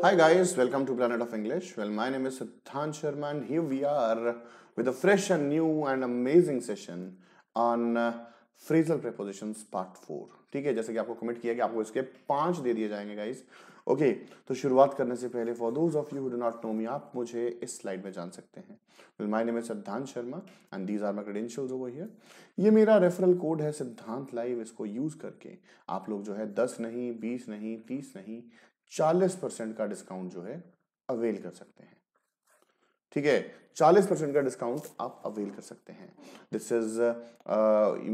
Hi guys, welcome to Planet of English. Well, my name is Siddhant Sharma and here we are with a fresh and new and amazing session on phrasal uh, prepositions part four ठीक है जैसे कि आपको commit किया कि आपको इसके पांच दे दिए जाएंगे गाइस ओके okay, तो शुरुआत करने से पहले for those of you do not know me आप मुझे इस स्लाइड में जान सकते हैं my name is Siddhant Sharma and these are my credentials over here ये मेरा रेफरल कोड है सिद्धांत लाइव इसको यूज करके आप लोग जो है दस नहीं बीस नहीं तीस नहीं 40 परसेंट का डिस्काउंट जो है अवेल कर सकते हैं ठीक है चालीस परसेंट का डिस्काउंट आप अवेल कर सकते हैं this is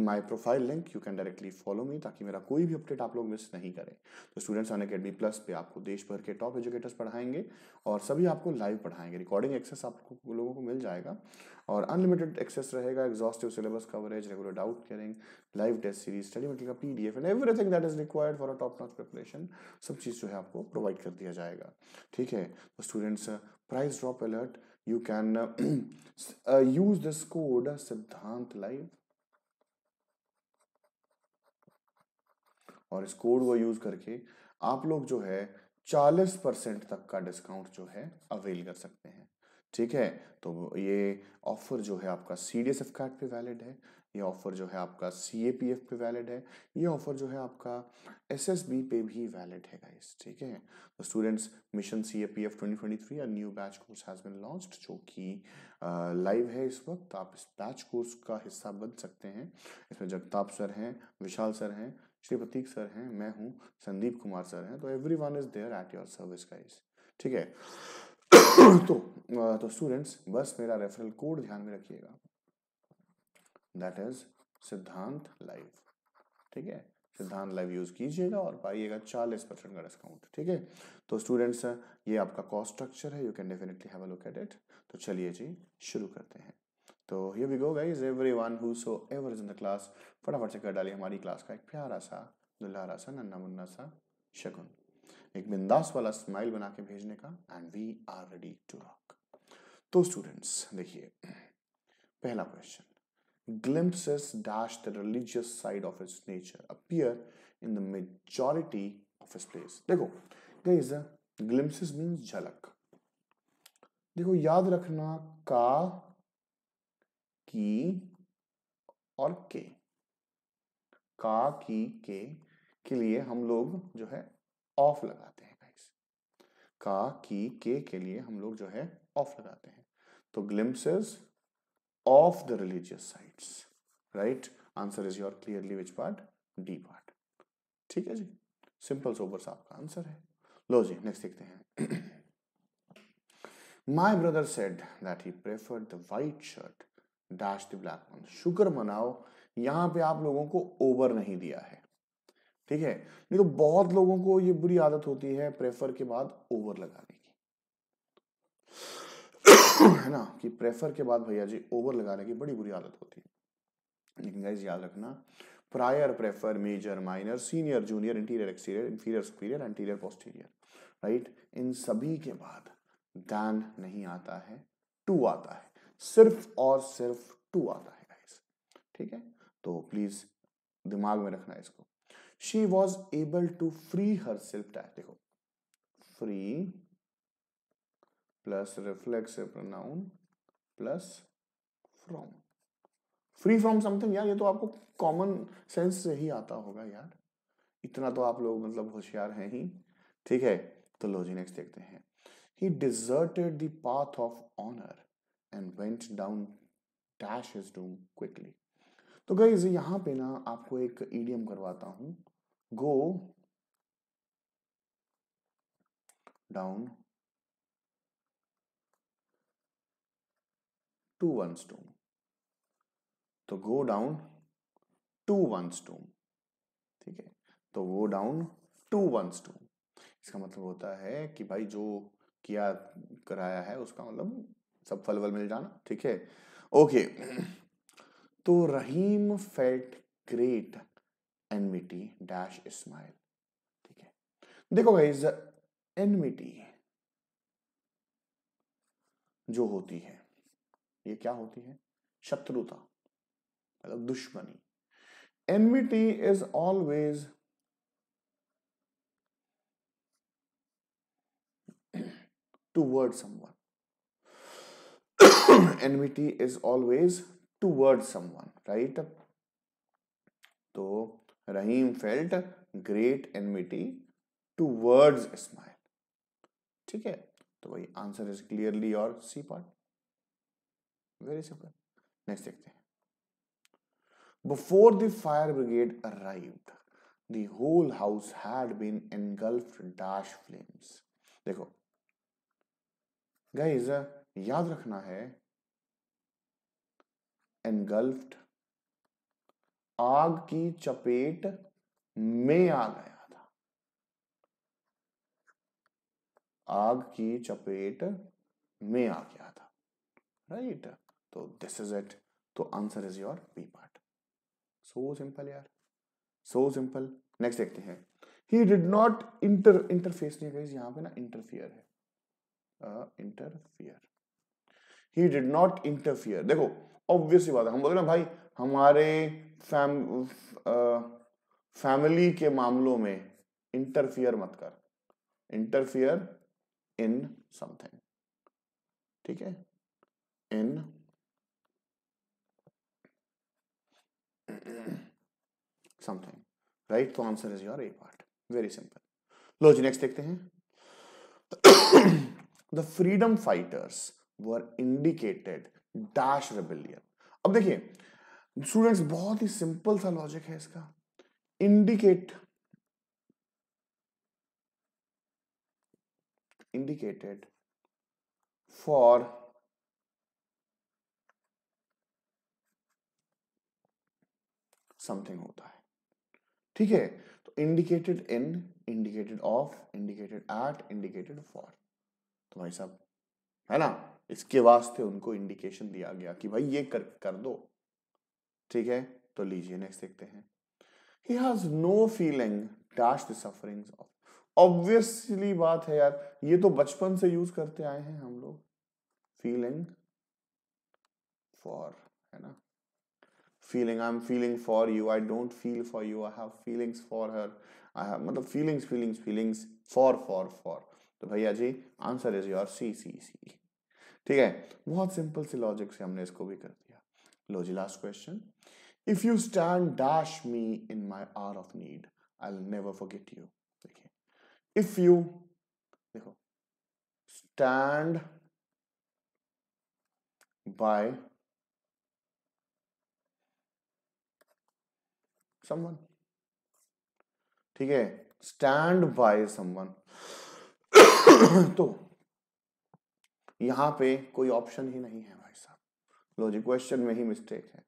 my profile link you can directly follow me ताकि मेरा कोई भी अपडेट आप लोग मिस नहीं करें तो स्टूडेंट्स अन अकेडमी प्लस पे आपको देश भर के टॉप एजुकेटर्स पढ़ाएंगे और सभी आपको लाइव पढ़ाएंगे रिकॉर्डिंग एक्सेस आपको लोगों को मिल जाएगा और अनलिमिटेड एक्सेस रहेगा exhaustive syllabus coverage regular doubt caring live test series study material का PDF and everything that is required for a top notch preparation सब चीज़ जो है आपको प्रोवाइड कर दिया जाएगा ठीक है तो students price drop alert you can uh, uh, use this code uh, siddhant live और इस कोड को यूज करके आप लोग जो है 40 परसेंट तक का डिस्काउंट जो है अवेल कर सकते हैं ठीक है तो ये ऑफर जो है आपका C D S F card पे वैलिड है ये ऑफर जो है आपका सी ए पी एफ पे वैलिड है ये ऑफर जो है आपका एस एस बी पे भी वैलिड है गाइस ठीक है students mission C A P F twenty twenty three new batch course has been launch जो कि लाइव है इस वक्त आप इस बैच कोर्स का हिस्सा बन सकते हैं इसमें जगताप सर हैं विशाल सर हैं श्री प्रतीक सर हैं मैं हूँ संदीप कुमार सर हैं तो everyone is there at your service guys ठीक है तो तो स्टूडेंट्स बस मेरा रेफरल कोड ध्यान में रखिएगा दैट इज सिद्धांत लाइव ठीक है सिद्धांत लाइव यूज कीजिएगा और पाइएगा चालीस परसेंट का डिस्काउंट ठीक है तो स्टूडेंट्स ये आपका कॉस्ट स्ट्रक्चर है you can definitely have a look at it तो चलिए जी शुरू करते हैं तो ये we go guys everyone whosoever is in the class फटाफट से कर डालिए हमारी क्लास का एक प्यारा सा दुल्हारा सा नन्ना मुन्ना सा शगुन एक बिंदास वाला स्माइल बना के भेजने का and we are ready to rock तो स्टूडेंट्स देखिए पहला question glimpses dash the religious side of its nature appear in the majority of his plays देखो गाइस glimpses means झलक देखो याद रखना का की और के का की के के लिए हम लोग जो है ऑफ लगाते हैं गाइस का की के के लिए हम लोग जो है ऑफ लगाते हैं तो glimpses of the religious sites right answer is your clearly which part D part ठीक है जी सिंपल सोबर सा आपका आंसर है लो जी नेक्स्ट देखते हैं my brother said that he preferred the white shirt dash the black one शुक्र मनाओ यहाँ पे आप लोगों को ओवर नहीं दिया है ठीक है नहीं तो बहुत लोगों को ये बुरी आदत होती है प्रेफर के बाद ओवर लगाने की है ना कि प्रेफर के बाद भैया जी ओवर लगाने की बड़ी बुरी आदत होती है लेकिन गाइज याद रखना prior prefer major minor senior junior interior exterior inferior superior anterior posterior right इन सभी के बाद दैन नहीं आता है टू आता है सिर्फ और सिर्फ टू आता है गाइज ठीक है तो प्लीज दिमाग में रखना इसको she was able to free herself देखो free plus reflexive pronoun plus from free from something यार ये तो आपको कॉमन सेंस से ही आता होगा यार इतना तो आप लोग मतलब होशियार हैं ही ठीक है तो लो जी नेक्स्ट देखते हैं he deserted the path of honour and went down dash is doom quickly तो गाइज यहां पे ना आपको एक ईडियम करवाता हूं go down to one two तो go down to one two ठीक है तो go down to one two इसका मतलब होता है कि भाई जो किया कराया है उसका मतलब सब फल वल मिल जाना ठीक है ओके तो Rahim felt great enmity dash smile ठीक है देखो भाई एनमिटी जो होती है ये क्या होती है शत्रुता मतलब दुश्मनी enmity is always towards towards enmity is always towards someone right तो Rahim felt great enmity towards Ismail ठीक है तो वही आंसर इज क्लियरली और C part very simple next देखते हैं before the fire brigade arrived the whole house had been engulfed dash flames देखो guys याद रखना है एनगल्फ्ड आग की चपेट में आ गया था आग की चपेट में आ गया था राइट right? तो दिस इज इट तो answer is your B part so simple यार सो सिंपल नेक्स्ट देखते हैं he did not inter interface नहीं गई यहां पे ना इंटरफियर है interfere he did not interfere देखो ऑब्वियस बात है हम बोल रहे हैं भाई हमारे फैम फैमिली के मामलों में इंटरफियर मत कर इंटरफियर इन समथिंग ठीक है इन समथिंग राइट तो answer is your A part very simple लो जी नेक्स्ट देखते हैं the freedom fighters were indicated dash rebellion अब देखिए स्टूडेंट्स बहुत ही सिंपल सा लॉजिक है इसका इंडिकेट इंडिकेटेड फॉर समथिंग होता है ठीक है तो indicated in indicated of indicated at indicated for तो भाई साहब है ना इसके वास्ते उनको इंडिकेशन दिया गया कि भाई ये कर कर दो ठीक है तो लीजिए नेक्स्ट देखते हैं he has no feeling dash the sufferings of obviously बात है यार ये तो बचपन से यूज करते आए हैं हम लोग फीलिंग फॉर है ना feeling I am feeling for you I don't feel for you I have feelings for her I have मतलब feelings feelings feelings for for for तो भैया जी answer is your C C C ठीक है बहुत simple सी logic से हमने इसको भी कर दिया लो जी last question if you stand dash me in my hour of need I never forget you देखिए इफ यू देखो स्टैंड बाय समवन ठीक है स्टैंड बाय समवन तो यहां पे कोई ऑप्शन ही नहीं है भाई साहब लो जी क्वेश्चन में ही मिस्टेक है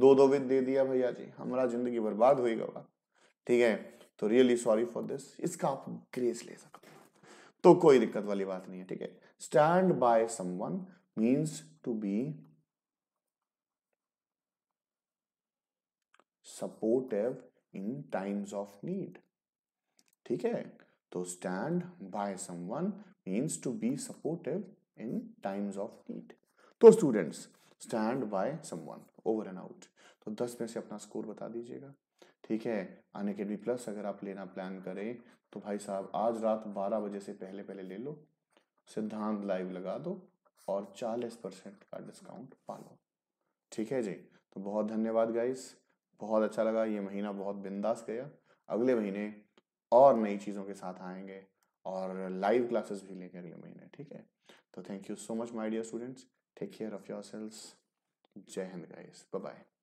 दो दो विद दे दिया भैया जी हमारा जिंदगी बर्बाद हुई गवा ठीक है तो रियली सॉरी फॉर दिस इसका आप ग्रेस ले सकते हैं तो कोई दिक्कत वाली बात नहीं है ठीक है stand by someone means to be supportive in times of need ठीक है तो stand by someone means to be supportive in times of need तो students stand by someone over and out तो दस में से अपना स्कोर बता दीजिएगा ठीक है अन अकेडमी प्लस अगर आप लेना प्लान करें तो भाई साहब आज रात बारह बजे से पहले पहले ले लो सिद्धांत लाइव लगा दो और चालीस परसेंट का डिस्काउंट पा लो ठीक है जी तो बहुत धन्यवाद गाइस बहुत अच्छा लगा ये महीना बहुत बिंदास गया अगले महीने और नई चीज़ों के साथ आएंगे और लाइव क्लासेस भी लेंगे अगले महीने ठीक है तो thank you so much my dear students take care of yourselves Jai Hind guys bye bye